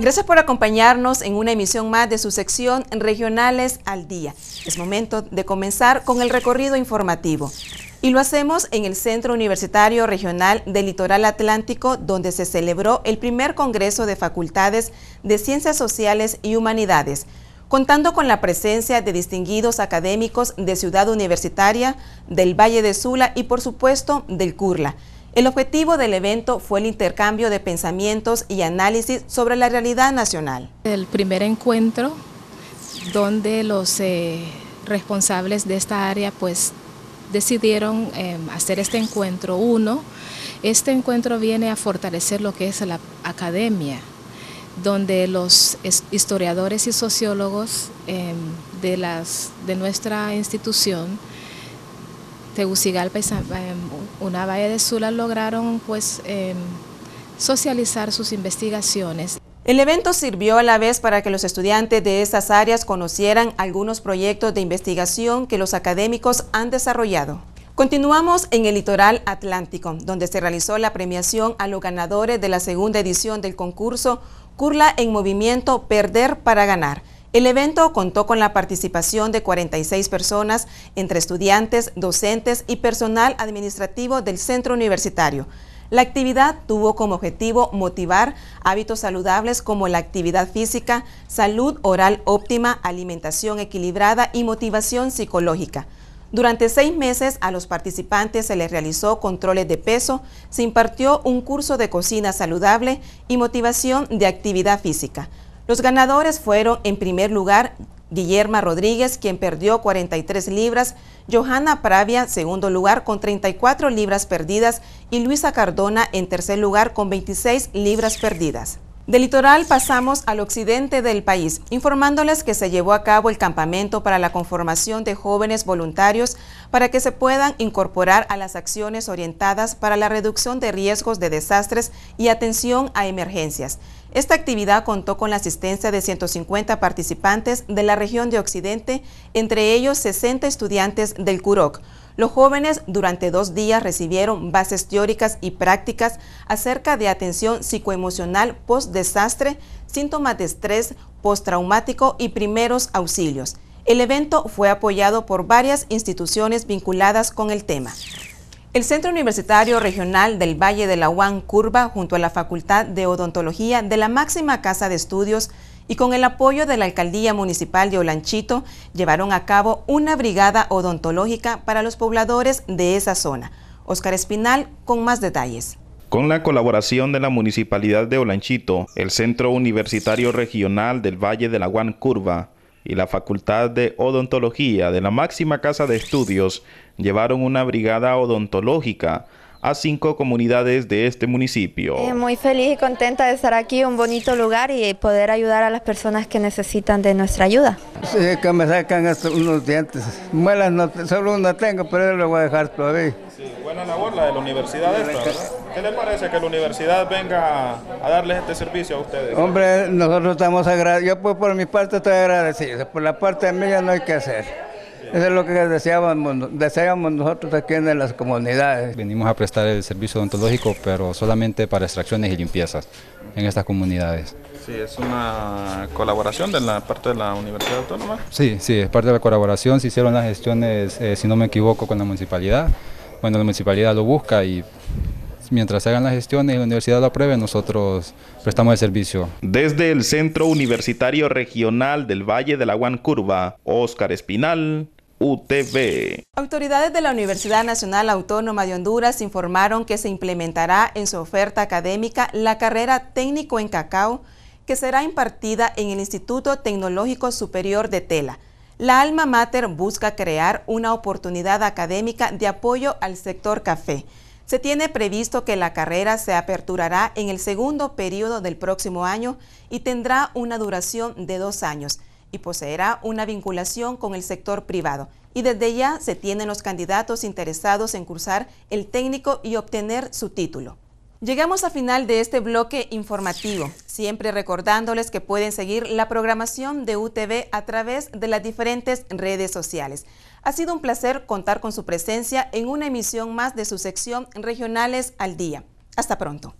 Gracias por acompañarnos en una emisión más de su sección Regionales al Día. Es momento de comenzar con el recorrido informativo. Y lo hacemos en el Centro Universitario Regional del Litoral Atlántico, donde se celebró el primer Congreso de Facultades de Ciencias Sociales y Humanidades, contando con la presencia de distinguidos académicos de Ciudad Universitaria, del Valle de Sula y, por supuesto, del Curla el objetivo del evento fue el intercambio de pensamientos y análisis sobre la realidad nacional. El primer encuentro donde los eh, responsables de esta área pues decidieron em, hacer este encuentro. Uno, este encuentro viene a fortalecer lo que es la academia, donde los historiadores y sociólogos em, de nuestra institución Tegucigalpa y em, una valle de Sula lograron pues em, socializar sus investigaciones. El evento sirvió a la vez para que los estudiantes de estas áreas conocieran algunos proyectos de investigación que los académicos han desarrollado. Continuamos en el litoral atlántico, donde se realizó la premiación a los ganadores de la segunda edición del concurso Curla en Movimiento Perder para Ganar. El evento contó con la participación de 46 personas, entre estudiantes, docentes y personal administrativo del centro universitario. La actividad tuvo como objetivo motivar hábitos saludables como la actividad física, salud oral óptima, alimentación equilibrada y motivación psicológica. Durante seis meses a los participantes se les realizó controles de peso, se impartió un curso de cocina saludable y motivación de actividad física. Los ganadores fueron, en primer lugar, Guillerma Rodríguez, quien perdió 43 libras, Johanna Pravia, segundo lugar, con 34 libras perdidas, y Luisa Cardona, en tercer lugar, con 26 libras perdidas. Del litoral pasamos al occidente del país, informándoles que se llevó a cabo el campamento para la conformación de jóvenes voluntarios para que se puedan incorporar a las acciones orientadas para la reducción de riesgos de desastres y atención a emergencias. Esta actividad contó con la asistencia de 150 participantes de la región de Occidente, entre ellos 60 estudiantes del CUROC. Los jóvenes durante dos días recibieron bases teóricas y prácticas acerca de atención psicoemocional post-desastre, síntomas de estrés postraumático y primeros auxilios. El evento fue apoyado por varias instituciones vinculadas con el tema. El Centro Universitario Regional del Valle de la UAN junto a la Facultad de Odontología de la máxima casa de estudios y con el apoyo de la Alcaldía Municipal de Olanchito llevaron a cabo una brigada odontológica para los pobladores de esa zona. Óscar Espinal con más detalles. Con la colaboración de la Municipalidad de Olanchito, el Centro Universitario Regional del Valle de la Guan Curva y la Facultad de Odontología de la máxima casa de estudios llevaron una brigada odontológica a cinco comunidades de este municipio. Eh, muy feliz y contenta de estar aquí, un bonito lugar y poder ayudar a las personas que necesitan de nuestra ayuda. Sí, que me sacan unos dientes, muelas no, solo una tengo, pero yo lo voy a dejar todavía. Sí, buena labor la de la universidad esta, ¿Qué le parece que la universidad venga a, darles este servicio a ustedes? Hombre, nosotros estamos agradecidos, yo pues por mi parte estoy agradecido, por la parte de mí no hay que hacer. Eso es lo que deseábamos, deseábamos nosotros aquí en las comunidades. Venimos a prestar el servicio odontológico, pero solamente para extracciones y limpiezas en estas comunidades. Sí, es una colaboración de la parte de la Universidad Autónoma. Sí, sí, es parte de la colaboración. Se hicieron las gestiones, eh, si no me equivoco, con la municipalidad. Bueno, la municipalidad lo busca y mientras se hagan las gestiones y la universidad lo apruebe, nosotros prestamos el servicio. Desde el Centro Universitario Regional del Valle de la Guancurva, Óscar Espinal, UTV. Autoridades de la Universidad Nacional Autónoma de Honduras informaron que se implementará en su oferta académica la carrera técnico en cacao que será impartida en el Instituto Tecnológico Superior de Tela. La Alma Mater busca crear una oportunidad académica de apoyo al sector café. Se tiene previsto que la carrera se aperturará en el segundo periodo del próximo año y tendrá una duración de dos años y poseerá una vinculación con el sector privado. Y desde ya se tienen los candidatos interesados en cursar el técnico y obtener su título. Llegamos al final de este bloque informativo, siempre recordándoles que pueden seguir la programación de UTV a través de las diferentes redes sociales. Ha sido un placer contar con su presencia en una emisión más de su sección Regionales al Día. Hasta pronto.